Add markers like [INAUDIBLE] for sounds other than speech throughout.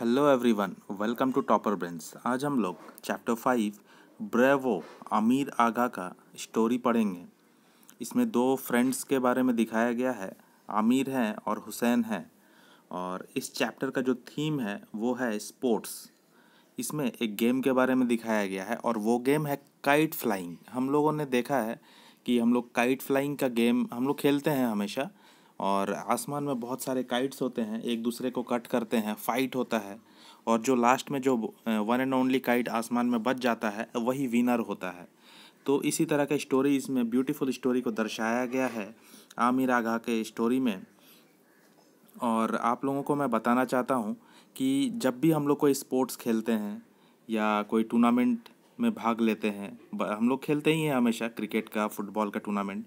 hello everyone welcome to topper brains आज हम लोग chapter five bravo Amir Agha का स्टोरी पढ़ेंगे इसमें दो फ्रेंड्स के बारे में दिखाया गया है आमिर हैं और हुसैन हैं और इस चैप्टर का जो थीम है वो है स्पोर्ट्स इसमें एक गेम के बारे में दिखाया गया है और वो गेम है काइट फ्लाइंग हम लोगों ने देखा है कि हम लोग काइट फ्लाइंग का गेम हम लोग खेलते हैं हमेशा और आसमान में बहुत सारे काइट्स होते हैं एक दूसरे को कट करते हैं फाइट होता है और जो लास्ट में जो वन एंड ओनली काइट आसमान में बच जाता है वही विनर होता है तो इसी तरह का स्टोरी इसमें ब्यूटीफुल स्टोरी को दर्शाया गया है आमिर आगा के स्टोरी में और आप लोगों को मैं बताना चाहता हूँ कि जब भी हम लोग कोई स्पोर्ट्स खेलते हैं या कोई टूर्नामेंट में भाग लेते हैं हम लोग खेलते ही हैं हमेशा क्रिकेट का फुटबॉल का टूर्नामेंट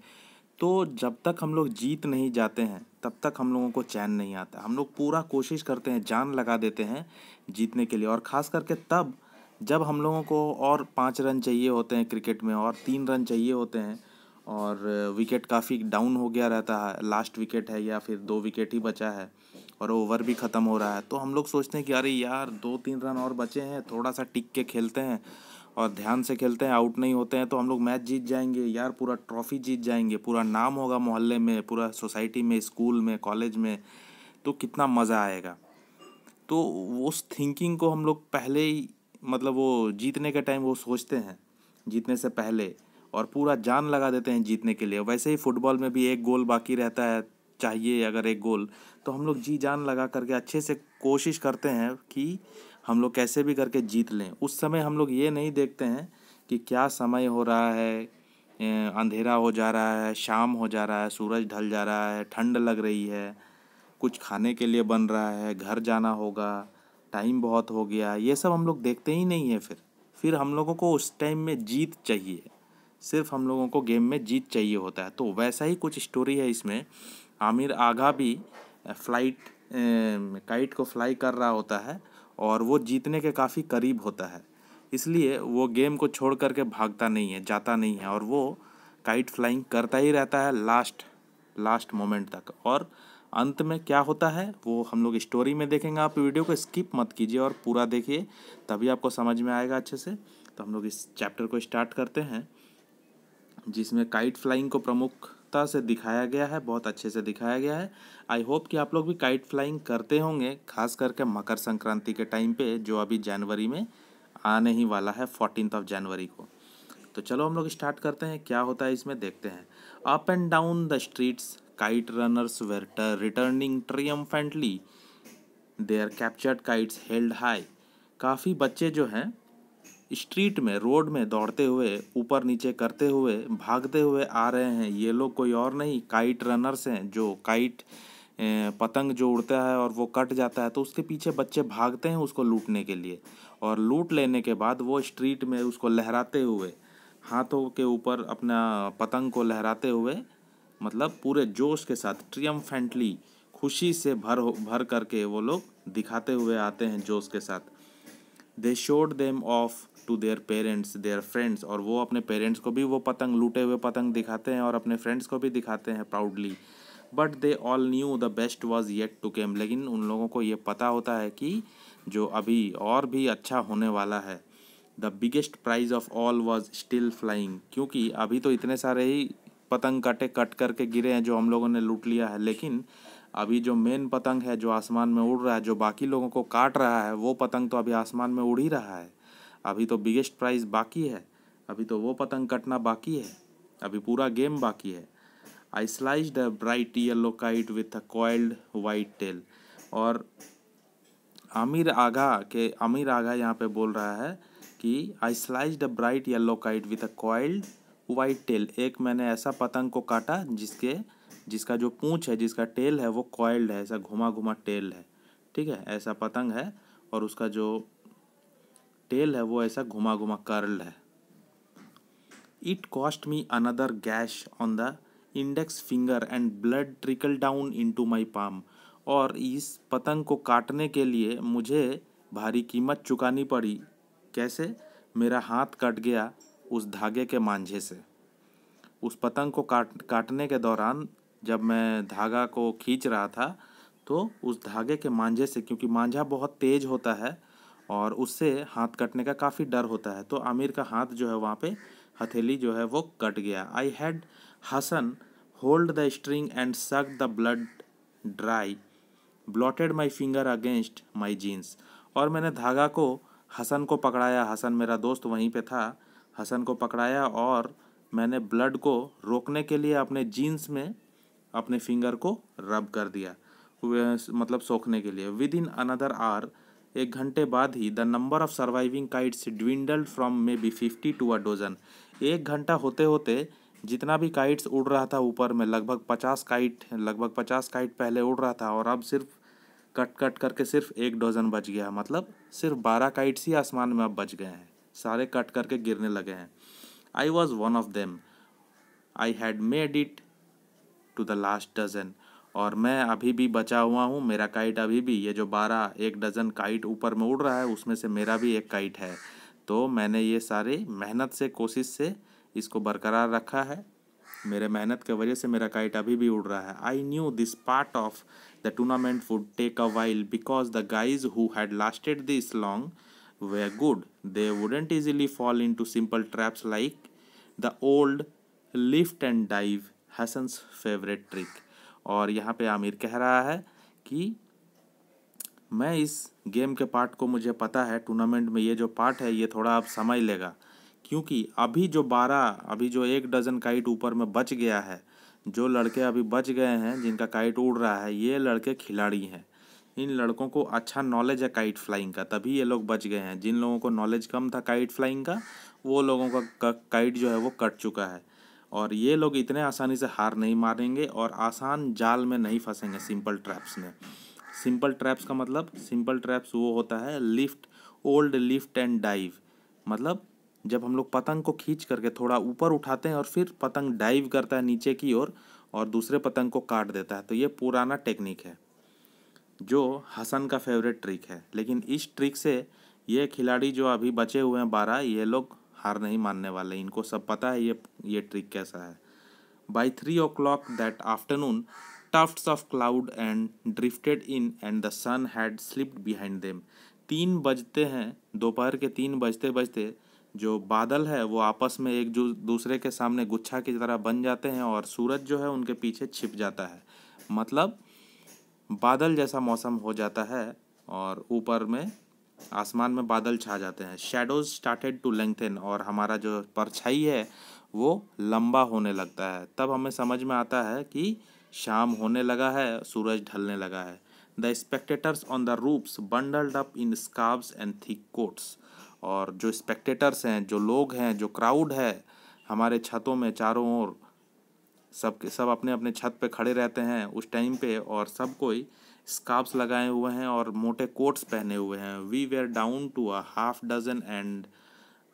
तो जब तक हम लोग जीत नहीं जाते हैं तब तक हम लोगों को चैन नहीं आता हम लोग पूरा कोशिश करते हैं जान लगा देते हैं जीतने के लिए और ख़ास करके तब जब हम लोगों को और पाँच रन चाहिए होते हैं क्रिकेट में और तीन रन चाहिए होते हैं और विकेट काफ़ी डाउन हो गया रहता है लास्ट विकेट है या फिर दो विकेट ही बचा है और ओवर भी ख़त्म हो रहा है तो हम लोग सोचते हैं कि अरे यार दो तीन रन और बचे हैं थोड़ा सा टिक के खेलते हैं और ध्यान से खेलते हैं आउट नहीं होते हैं तो हम लोग मैच जीत जाएंगे यार पूरा ट्रॉफी जीत जाएंगे पूरा नाम होगा मोहल्ले में पूरा सोसाइटी में स्कूल में कॉलेज में तो कितना मज़ा आएगा तो उस थिंकिंग को हम लोग पहले ही मतलब वो जीतने के टाइम वो सोचते हैं जीतने से पहले और पूरा जान लगा देते हैं जीतने के लिए वैसे ही फुटबॉल में भी एक गोल बाकी रहता है चाहिए अगर एक गोल तो हम लोग जी जान लगा करके अच्छे से कोशिश करते हैं कि हम लोग कैसे भी करके जीत लें उस समय हम लोग ये नहीं देखते हैं कि क्या समय हो रहा है अंधेरा हो जा रहा है शाम हो जा रहा है सूरज ढल जा रहा है ठंड लग रही है कुछ खाने के लिए बन रहा है घर जाना होगा टाइम बहुत हो गया ये सब हम लोग देखते ही नहीं है फिर फिर हम लोगों को उस टाइम में जीत चाहिए सिर्फ हम लोगों को गेम में जीत चाहिए होता है तो वैसा ही कुछ स्टोरी है इसमें आमिर आगा भी फ्लाइट काइट को फ्लाई कर रहा होता है और वो जीतने के काफ़ी करीब होता है इसलिए वो गेम को छोड़ कर के भागता नहीं है जाता नहीं है और वो काइट फ्लाइंग करता ही रहता है लास्ट लास्ट मोमेंट तक और अंत में क्या होता है वो हम लोग स्टोरी में देखेंगे आप वीडियो को स्किप मत कीजिए और पूरा देखिए तभी आपको समझ में आएगा अच्छे से तो हम लोग इस चैप्टर को स्टार्ट करते हैं जिसमें काइट फ्लाइंग को प्रमुख सटीकता से दिखाया गया है बहुत अच्छे से दिखाया गया है आई होप कि आप लोग भी काइट फ्लाइंग करते होंगे खास करके मकर संक्रांति के टाइम पे जो अभी जनवरी में आने ही वाला है फोर्टीन ऑफ जनवरी को तो चलो हम लोग स्टार्ट करते हैं क्या होता है इसमें देखते हैं up and down the streets kite runners were returning triumphantly their captured kites held high काफ़ी बच्चे जो हैं स्ट्रीट में रोड में दौड़ते हुए ऊपर नीचे करते हुए भागते हुए आ रहे हैं ये लोग कोई और नहीं काइट रनर्स हैं जो काइट पतंग जो उड़ता है और वो कट जाता है तो उसके पीछे बच्चे भागते हैं उसको लूटने के लिए और लूट लेने के बाद वो स्ट्रीट में उसको लहराते हुए हाथों के ऊपर अपना पतंग को लहराते हुए मतलब पूरे जोश के साथ ट्रियम्फेंटली खुशी से भर भर करके वो लोग दिखाते हुए आते हैं जोश के साथ they showed them off to their parents their friends और वो अपने पेरेंट्स को भी वो पतंग लूटे हुए पतंग दिखाते हैं और अपने फ्रेंड्स को भी दिखाते हैं proudly but they all knew the best was yet to come लेकिन उन लोगों को ये पता होता है कि जो अभी और भी अच्छा होने वाला है the biggest prize of all was still flying क्योंकि अभी तो इतने सारे ही पतंग कटे कट करके गिरे हैं जो हम लोगों ने लूट लिया है लेकिन अभी जो मेन पतंग है जो आसमान में उड़ रहा है जो बाकी लोगों को काट रहा है वो पतंग तो अभी आसमान में उड़ ही रहा है अभी तो बिगेस्ट प्राइज बाकी है अभी तो वो पतंग कटना बाकी है अभी पूरा गेम बाकी है I slice a bright yellow kite with a coiled white tail और आमिर आगा के आमिर आगा यहाँ पे बोल रहा है कि I slice a bright yellow kite with a coiled white tail एक मैंने ऐसा पतंग को काटा जिसके जिसका जो पूँछ है जिसका टेल है वो कॉइल्ड है ऐसा घुमा घुमा टेल है ठीक है ऐसा पतंग है और उसका जो टेल है वो ऐसा घुमा घुमा कर्ल्ड है it cost me another gash on the index finger and blood trickle down into my palm और इस पतंग को काटने के लिए मुझे भारी कीमत चुकानी पड़ी कैसे मेरा हाथ कट गया उस धागे के मांझे से उस पतंग को काट काटने के दौरान जब मैं धागा को खींच रहा था तो उस धागे के मांझे से क्योंकि मांझा बहुत तेज होता है और उससे हाथ कटने का काफ़ी डर होता है तो आमिर का हाथ जो है वहाँ पे हथेली जो है वो कट गया I had Hassan hold the string and suck the blood dry blotted my finger against my jeans और मैंने धागा को हसन को पकड़ाया हसन मेरा दोस्त वहीं पे था हसन को पकड़ाया और मैंने ब्लड को रोकने के लिए अपने जीन्स में अपने फिंगर को रब कर दिया मतलब सोखने के लिए विद इन अनदर आर एक घंटे बाद ही the number of surviving kites dwindled from maybe fifty to a dozen एक घंटा होते होते जितना भी काइट्स उड़ रहा था ऊपर में लगभग पचास काइट लगभग पचास काइट पहले उड़ रहा था और अब सिर्फ कट कट करके सिर्फ एक डोजन बच गया मतलब सिर्फ बारह काइट्स ही आसमान में अब बच गए हैं सारे कट करके गिरने लगे हैं I was one of them I had made it to the last dozen और मैं अभी भी बचा हुआ हूँ मेरा काइट अभी भी ये जो बारह एक डज़न काइट ऊपर में उड़ रहा है उसमें से मेरा भी एक काइट है तो मैंने ये सारे मेहनत से कोशिश से इसको बरकरार रखा है मेरे मेहनत के वजह से मेरा काइट अभी भी उड़ रहा है I knew this part of the tournament would take a while because the guys who had lasted this long were good they wouldn't easily fall into simple traps like the old lift and dive Hassan's favourite trick और यहाँ पे आमिर कह रहा है कि मैं इस game के पार्ट को मुझे पता है टूर्नामेंट में ये जो पार्ट है ये थोड़ा अब समय लेगा क्योंकि अभी जो बारह अभी जो एक डजन काइट ऊपर में बच गया है जो लड़के अभी बच गए हैं जिनका काइट उड़ रहा है ये लड़के खिलाड़ी हैं इन लड़कों को अच्छा नॉलेज है काइट फ्लाइंग का तभी ये लोग बच गए हैं जिन लोगों को नॉलेज कम था काइट फ्लाइंग का वो लोगों का काइट जो है वो कट चुका है और ये लोग इतने आसानी से हार नहीं मारेंगे और आसान जाल में नहीं फंसेंगे सिंपल ट्रैप्स में सिंपल ट्रैप्स का मतलब सिंपल ट्रैप्स वो होता है lift old lift and dive मतलब जब हम लोग पतंग को खींच करके थोड़ा ऊपर उठाते हैं और फिर पतंग डाइव करता है नीचे की ओर और, और दूसरे पतंग को काट देता है तो ये पुराना टेक्निक है जो हसन का फेवरेट ट्रिक है लेकिन इस ट्रिक से ये खिलाड़ी जो अभी बचे हुए हैं बारह ये लोग हार नहीं मानने वाले इनको सब पता है ये ये ट्रिक कैसा है by three o'clock that afternoon tufts of cloud and drifted in and the sun had slipped behind them तीन बजते हैं दोपहर के तीन बजते बजते जो बादल है वो आपस में एक जो दूसरे के सामने गुच्छा की तरह बन जाते हैं और सूरज जो है उनके पीछे छिप जाता है मतलब बादल जैसा मौसम हो जाता है और ऊपर में आसमान में बादल छा जाते हैं शेडोज स्टार्टेड टू लेंथन और हमारा जो परछाई है वो लंबा होने लगता है तब हमें समझ में आता है कि शाम होने लगा है सूरज ढलने लगा है the spectators on the roofs bundled up in scarves and thick coats और जो स्पेक्टेटर्स हैं जो लोग हैं जो क्राउड है हमारे छतों में चारों ओर सब सब अपने अपने छत पे खड़े रहते हैं उस टाइम पे और सब कोई स्कार्प्स लगाए हुए हैं और मोटे कोट्स पहने हुए हैं we were down to a half dozen and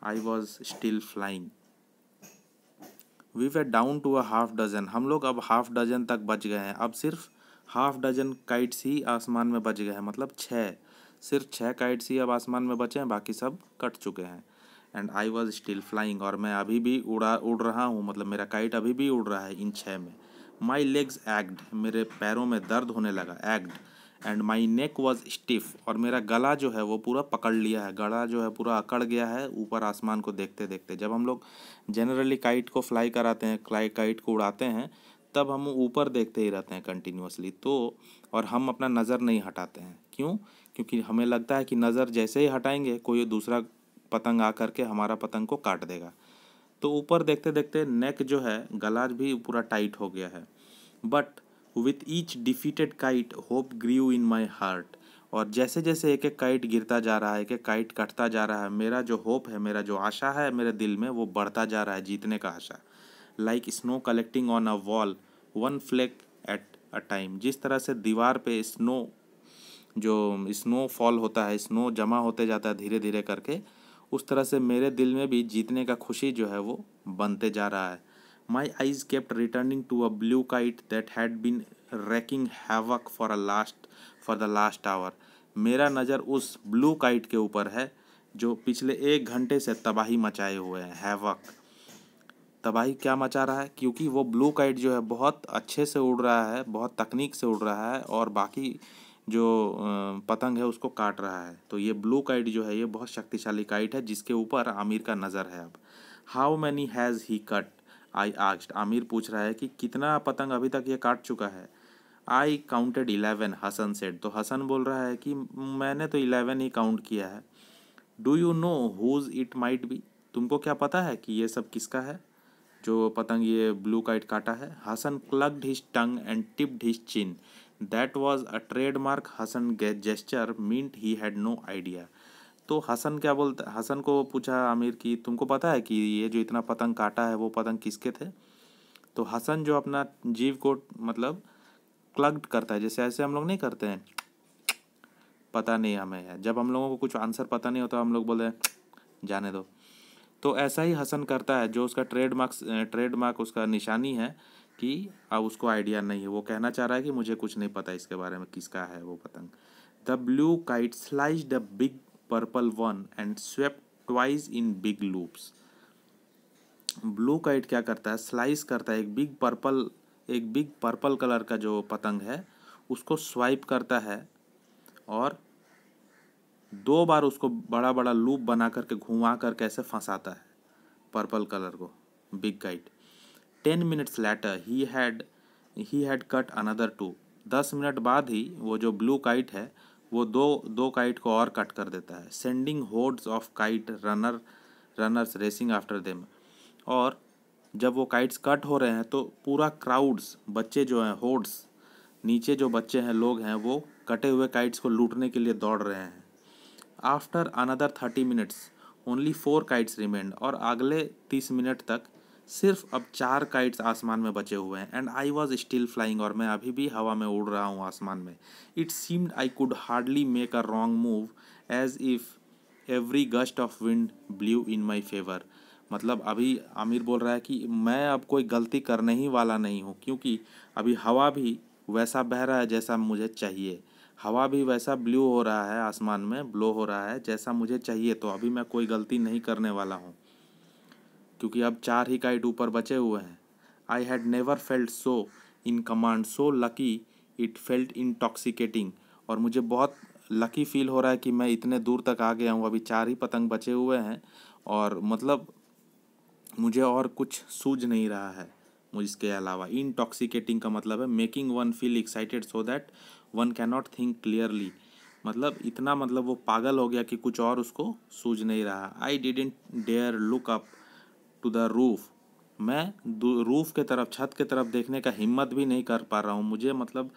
I was still flying we were down to a half dozen हम लोग अब हाफ डजन तक बच गए हैं अब सिर्फ हाफ डजन काइट्स ही आसमान में बच गए हैं मतलब छः सिर्फ छः काइट्स ही अब आसमान में बचे हैं बाकी सब कट चुके हैं and I was still flying और मैं अभी भी उड़ा उड़ रहा हूँ मतलब मेरा काइट अभी भी उड़ रहा है इन छः में माई लेग्स एक्ड मेरे पैरों में दर्द होने लगा ached and my neck was stiff और मेरा गला जो है वो पूरा पकड़ लिया है गला जो है पूरा अकड़ गया है ऊपर आसमान को देखते देखते जब हम लोग जनरली काइट को फ्लाई कराते हैं फ्लाई काइट को उड़ाते हैं तब हम ऊपर देखते ही रहते हैं कंटिन्यूसली तो और हम अपना नज़र नहीं हटाते हैं क्यों क्योंकि हमें लगता है कि नज़र जैसे ही हटाएंगे कोई दूसरा पतंग आ करके हमारा पतंग को काट देगा तो ऊपर देखते देखते नेक जो है गला भी पूरा टाइट हो गया है but with each defeated kite hope grew in my heart और जैसे जैसे एक एक काइट गिरता जा रहा है एक एक काइट कटता जा रहा है मेरा जो होप है मेरा जो आशा है मेरे दिल में वो बढ़ता जा रहा है जीतने का आशा like snow collecting on a wall one flake at a time जिस तरह से दीवार पे स्नो जो स्नो फॉल होता है स्नो जमा होते जाता है धीरे धीरे करके उस तरह से मेरे दिल में भी जीतने का खुशी जो है वो बनते जा रहा है my eyes kept returning to a blue kite that had been wreaking havoc for a last for the last hour मेरा नज़र उस ब्लू काइट के ऊपर है जो पिछले एक घंटे से तबाही मचाए हुए हैं हैवक तबाही क्या मचा रहा है क्योंकि वो ब्लू काइट जो है बहुत अच्छे से उड़ रहा है बहुत तकनीक से उड़ रहा है और बाकी जो पतंग है उसको काट रहा है तो ये ब्लू काइट जो है ये बहुत शक्तिशाली काइट है जिसके ऊपर आमिर का नज़र है अब how many has he cut I asked Amir पूछ रहा है कि कितना पतंग अभी तक ये काट चुका है I counted eleven Hassan said तो हसन बोल रहा है कि मैंने तो इलेवन ही काउंट किया है do you know whose it might be तुमको क्या पता है कि ये सब किसका है जो पतंग ये ब्लू काइट काटा है Hassan clucked his tongue and tipped his chin that was a trademark Hassan gesture meant he had no idea तो हसन क्या बोलता हसन को पूछा आमिर की तुमको पता है कि ये जो इतना पतंग काटा है वो पतंग किसके थे तो हसन जो अपना जीव को मतलब क्लग्ड करता है जैसे ऐसे हम लोग नहीं करते हैं पता नहीं हमें है जब हम लोगों को कुछ आंसर पता नहीं होता हम लोग बोले जाने दो तो ऐसा ही हसन करता है जो उसका ट्रेडमार्क ट्रेडमार्क उसका निशानी है कि अब उसको आइडिया नहीं है वो कहना चाह रहा है कि मुझे कुछ नहीं पता इसके बारे में किसका है वो पतंग the blue kite sliced the big purple one and swept twice in big loops blue kite क्या करता है स्लाइस करता है एक बिग पर्पल एक बिग पर्पल कलर का जो पतंग है उसको स्वाइप करता है और दो बार उसको बड़ा बड़ा लूप बना करके घुमा करके ऐसे फंसाता है पर्पल कलर को big kite ten minutes later he had he had cut another two दस मिनट बाद ही वो जो ब्लू काइट है वो दो दो काइट को और कट कर देता है sending hordes of kite runner runners racing after them और जब वो काइट्स कट हो रहे हैं तो पूरा क्राउड्स बच्चे जो हैं होर्ड्स नीचे जो बच्चे हैं लोग हैं वो कटे हुए काइट्स को लूटने के लिए दौड़ रहे हैं after another thirty minutes only four kites remained और अगले तीस मिनट तक सिर्फ अब चार काइट्स आसमान में बचे हुए हैं and I was still flying और मैं अभी भी हवा में उड़ रहा हूँ आसमान में it seemed I could hardly make a wrong move as if every gust of wind blew in my favour मतलब अभी आमिर बोल रहा है कि मैं अब कोई गलती करने ही वाला नहीं हूँ क्योंकि अभी हवा भी वैसा बह रहा है जैसा मुझे चाहिए हवा भी वैसा ब्लू हो रहा है आसमान में ब्लो हो रहा है जैसा मुझे चाहिए तो अभी मैं कोई गलती नहीं करने वाला हूँ क्योंकि अब चार ही काइट ऊपर बचे हुए हैं I had never felt so in command so lucky it felt intoxicating और मुझे बहुत लकी फील हो रहा है कि मैं इतने दूर तक आ गया हूँ अभी चार ही पतंग बचे हुए हैं और मतलब मुझे और कुछ सूझ नहीं रहा है इसके अलावा टॉक्सिकेटिंग का मतलब है making one feel excited so that one can not think clearly मतलब इतना मतलब वो पागल हो गया कि कुछ और उसको सूझ नहीं रहा I didn't dare look up to the roof मैं रूफ़ के तरफ छत के तरफ देखने का हिम्मत भी नहीं कर पा रहा हूँ मुझे मतलब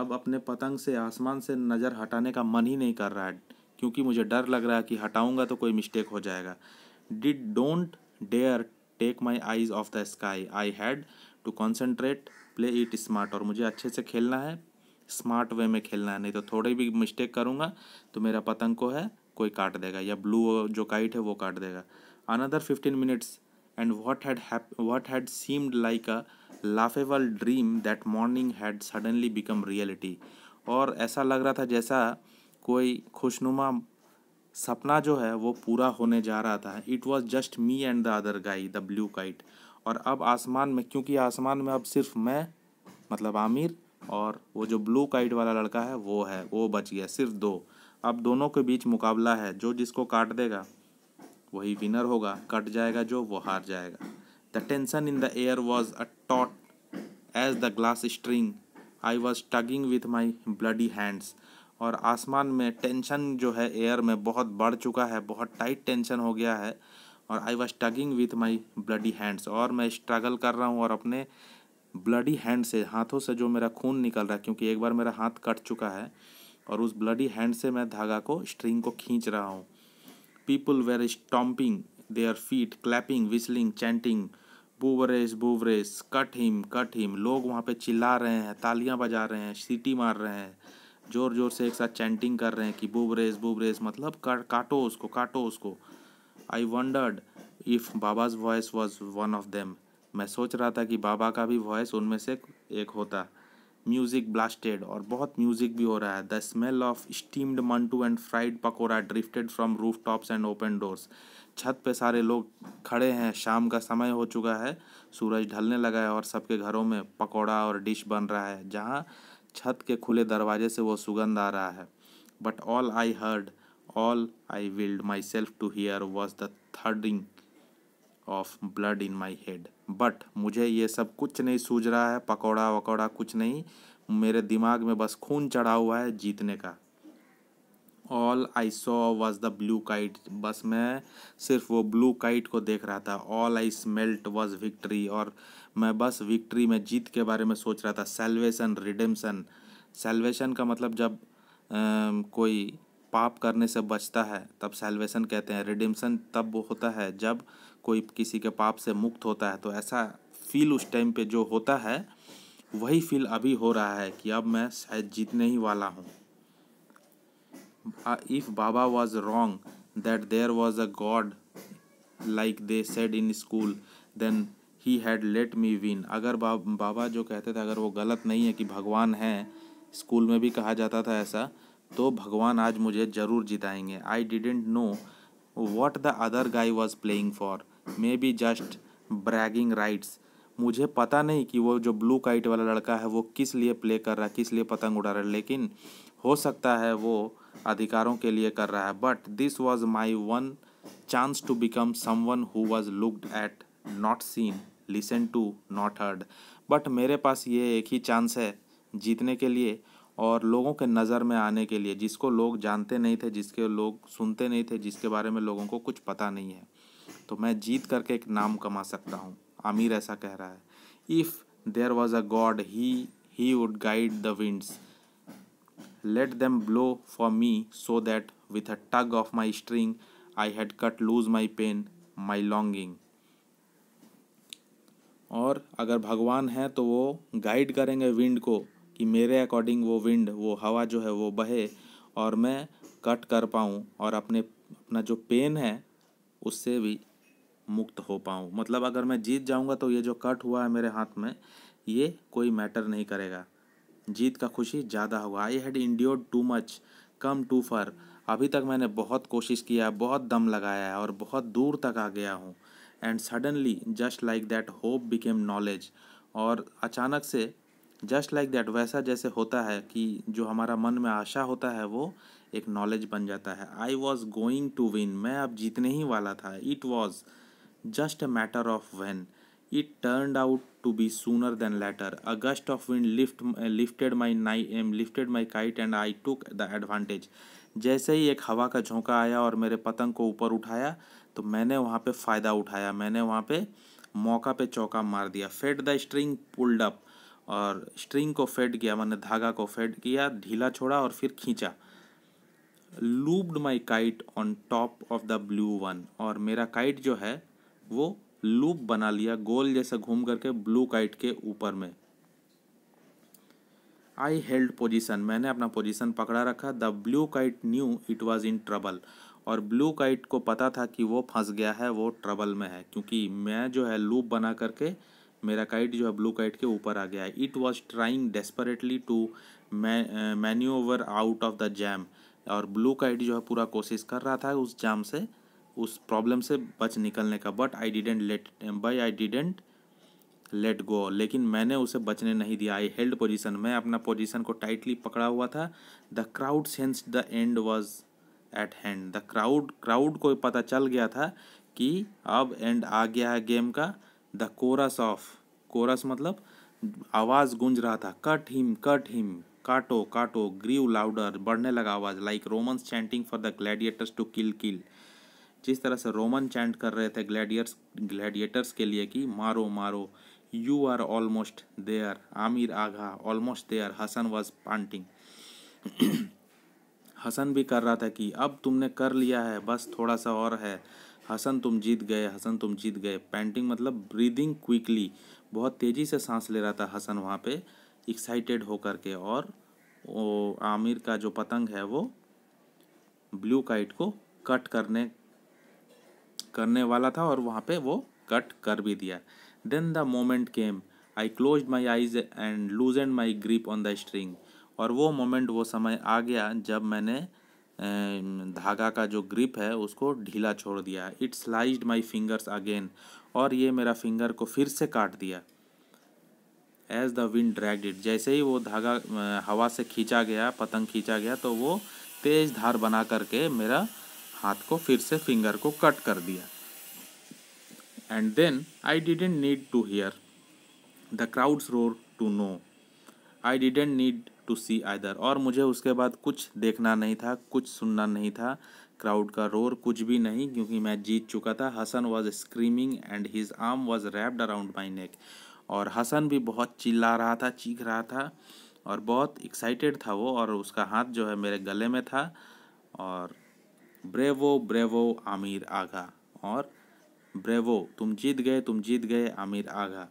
अब अपने पतंग से आसमान से नज़र हटाने का मन ही नहीं कर रहा है क्योंकि मुझे डर लग रहा है कि हटाऊँगा तो कोई मिस्टेक हो जाएगा did don't dare take my eyes off the sky I had to concentrate play it smart और मुझे अच्छे से खेलना है स्मार्ट वे में खेलना है नहीं तो थोड़ी भी मिस्टेक करूँगा तो मेरा पतंग को है कोई काट देगा या ब्लू जो काइट है वो काट देगा another fifteen minutes and what had hap- what had seemed like a laughable dream that morning had suddenly become reality और ऐसा लग रहा था जैसा कोई खुशनुमा सपना जो है वो पूरा होने जा रहा था it was just me and the other guy the blue kite और अब आसमान में क्योंकि आसमान में अब सिर्फ मैं मतलब आमिर और वो जो ब्लू काइट वाला लड़का है वो है वो बच गया सिर्फ दो अब दोनों के बीच मुकाबला है जो जिसको काट देगा वही विनर होगा कट जाएगा जो वो हार जाएगा the tension in the air was a taut as the glass string I was tugging with my bloody hands और आसमान में टेंशन जो है एयर में बहुत बढ़ चुका है बहुत टाइट टेंशन हो गया है और I was tugging with my bloody hands और मैं स्ट्रगल कर रहा हूँ और अपने ब्लडी हैंड से हाथों से जो मेरा खून निकल रहा है क्योंकि एक बार मेरा हाथ कट चुका है और उस ब्लडी हैंड से मैं धागा को स्ट्रिंग को खींच रहा हूँ People were stomping their feet, clapping, whistling, chanting, बूवरेस बूवरेस कट हिम कट हिम लोग वहाँ पे चिल्ला रहे हैं तालियाँ बजा रहे हैं सीटी मार रहे हैं ज़ोर ज़ोर से एक साथ चैंटिंग कर रहे हैं कि बुबरेस बुबरेस मतलब कर, काटो उसको काटो उसको I wondered if Baba's voice was one of them मैं सोच रहा था कि बाबा का भी वॉइस उनमें से एक होता म्यूजिक ब्लास्टेड और बहुत म्यूजिक भी हो रहा है the smell of steamed mantu and fried pakora drifted from rooftops and open doors छत पे सारे लोग खड़े हैं शाम का समय हो चुका है सूरज ढलने लगा है और सबके घरों में पकोड़ा और डिश बन रहा है जहाँ छत के खुले दरवाजे से वो सुगंध आ रहा है but all I heard all I willed myself to hear was the thudding of blood in my head but मुझे ये सब कुछ नहीं सूझ रहा है पकौड़ा वकौड़ा कुछ नहीं मेरे दिमाग में बस खून चढ़ा हुआ है जीतने का all I saw was the blue kite बस मैं सिर्फ वो ब्लू काइट को देख रहा था all I smelt was victory और मैं बस विक्ट्री में जीत के बारे में सोच रहा था सेल्वेशन रिडेम्सन सेल्वेशन का मतलब जब आ, कोई पाप करने से बचता है तब सेल्वेशन कहते हैं रिडिम्सन तब वो होता है जब कोई किसी के पाप से मुक्त होता है तो ऐसा फील उस टाइम पे जो होता है वही फील अभी हो रहा है कि अब मैं शायद जीतने ही वाला हूँ if Baba was wrong that there was a god like they said in school then he had let me win अगर बाबा जो कहते थे अगर वो गलत नहीं है कि भगवान हैं स्कूल में भी कहा जाता था ऐसा तो भगवान आज मुझे ज़रूर जिताएंगे I didn't know what the other guy was playing for maybe just bragging rights मुझे पता नहीं कि वो जो ब्लू काइट वाला लड़का है वो किस लिए प्ले कर रहा है किस लिए पतंग उड़ा रहा है लेकिन हो सकता है वो अधिकारों के लिए कर रहा है but this was my one chance to become someone who was looked at not seen listen to not heard but मेरे पास ये एक ही चांस है जीतने के लिए और लोगों के नज़र में आने के लिए जिसको लोग जानते नहीं थे जिसके लोग सुनते नहीं थे जिसके बारे में लोगों को कुछ पता नहीं है तो मैं जीत करके एक नाम कमा सकता हूँ आमिर ऐसा कह रहा है if there was a god he he would guide the winds let them blow for me so that with a tug of my string I had cut loose my pain my longing और अगर भगवान है तो वो guide करेंगे wind को कि मेरे अकॉर्डिंग वो विंड वो हवा जो है वो बहे और मैं कट कर पाऊँ और अपने अपना जो पेन है उससे भी मुक्त हो पाऊँ मतलब अगर मैं जीत जाऊँगा तो ये जो कट हुआ है मेरे हाथ में ये कोई मैटर नहीं करेगा जीत का खुशी ज़्यादा होगा I had endured too much come too far अभी तक मैंने बहुत कोशिश किया बहुत दम लगाया है और बहुत दूर तक आ गया हूँ and suddenly just like that hope became knowledge और अचानक से जस्ट लाइक दैट वैसा जैसे होता है कि जो हमारा मन में आशा होता है वो एक नॉलेज बन जाता है I was going to win मैं अब जीतने ही वाला था it was just a matter of when it turn out to be sooner than later a gust of wind lift lifted my नाई एम lifted my kite and I took the advantage जैसे ही एक हवा का झोंका आया और मेरे पतंग को ऊपर उठाया तो मैंने वहाँ पे फ़ायदा उठाया मैंने वहाँ पे मौका पे चौका मार दिया fed the string pulled up और स्ट्रिंग को फेड किया मैंने धागा को फेड किया ढीला छोड़ा और फिर खींचा looped my kite on top of the blue one और मेरा काइट जो है वो लूप बना लिया गोल जैसा घूम करके ब्लू काइट के ऊपर में आई हेल्ड पोजिशन मैंने अपना पोजिशन पकड़ा रखा the blue kite knew it was in trouble और ब्लू काइट को पता था कि वो फंस गया है वो ट्रबल में है क्योंकि मैं जो है लूप बना करके मेरा काइट जो है ब्लू काइट के ऊपर आ गया है it was trying desperately to manoeuvre out of the jam और ब्लू काइट जो है पूरा कोशिश कर रहा था उस जाम से उस प्रॉब्लम से बच निकलने का but I didn't let by I didn't let go लेकिन मैंने उसे बचने नहीं दिया आई हेल्ड पोजिशन मैं अपना पोजिशन को टाइटली पकड़ा हुआ था the crowd sensed the end was at hand the crowd crowd को पता चल गया था कि अब एंड आ गया है गेम का द कोरस ऑफ कोरस मतलब आवाज़ गूंज रहा था कट हिम कट हिम काटो काटो ग्रीव लाउडर बढ़ने लगा आवाज़ like Roman chanting for the gladiators to kill kill जिस तरह से रोमन चैंट कर रहे थे ग्लैडियर्स ग्लैडिएटर्स के लिए कि मारो मारो you are almost there Amir agha almost there Hassan was panting [CLEARS THROAT] Hassan भी कर रहा था कि अब तुमने कर लिया है बस थोड़ा सा और है हसन तुम जीत गए हसन तुम जीत गए पेंटिंग मतलब ब्रीदिंग क्विकली बहुत तेज़ी से सांस ले रहा था हसन वहाँ पे एक्साइटेड होकर के और वो आमिर का जो पतंग है वो ब्लू काइट को कट करने करने वाला था और वहाँ पे वो कट कर भी दिया then the moment came I close my eyes and loosened my grip on the string और वो मोमेंट वो समय आ गया जब मैंने धागा का जो ग्रिप है उसको ढीला छोड़ दिया है it sliced my fingers again और ये मेरा फिंगर को फिर से काट दिया as the wind drag it जैसे ही वो धागा हवा से खींचा गया पतंग खींचा गया तो वो तेज धार बना करके मेरा हाथ को फिर से फिंगर को कट कर दिया and then I didn't need to hear the crowd's roar to know I didn't need to see either और मुझे उसके बाद कुछ देखना नहीं था कुछ सुनना नहीं था क्राउड का रोर कुछ भी नहीं क्योंकि मैं जीत चुका था Hassan was screaming and his arm was wrapped around my neck और हसन भी बहुत चिल्ला रहा था चीख रहा था और बहुत एक्साइटेड था वो और उसका हाथ जो है मेरे गले में था और ब्रेवो ब्रेवो आमिर आगा और ब्रेवो तुम जीत गए तुम जीत गए आमिर आगा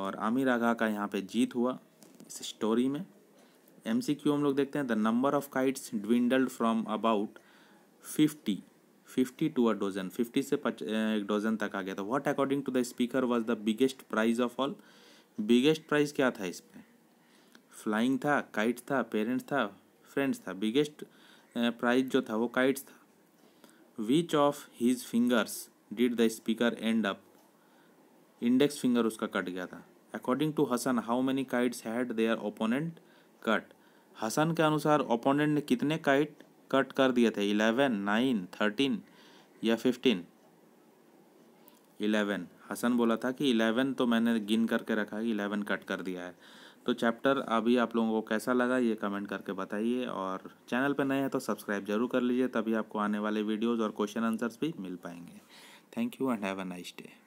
और आमिर आगा का यहाँ पे जीत हुआ इस स्टोरी में एम सी क्यू हम लोग देखते हैं the number of kites dwindled from about fifty fifty to a dozen fifty से पच एक डोजन तक आ गया था what according to the speaker was the biggest prize of all biggest prize क्या था इस पर फ्लाइंग था काइट था पेरेंट्स था फ्रेंड्स था बिगेस्ट प्राइज जो था वो काइट्स था which of his fingers did the speaker end up index finger उसका कट गया था according to Hassan how many kites had their opponent cut Hassan के अनुसार ओपोनेंट ने कितने काइट कट कर दिए थे इलेवन नाइन थर्टीन या फिफ्टीन इलेवन हसन बोला था कि इलेवन तो मैंने गिन करके रखा है इलेवन कट कर दिया है तो चैप्टर अभी आप लोगों को कैसा लगा ये कमेंट करके बताइए और चैनल पर नए हैं तो सब्सक्राइब जरूर कर लीजिए तभी आपको आने वाले वीडियोज़ और क्वेश्चन आंसर्स भी मिल पाएंगे thank you and have a nice day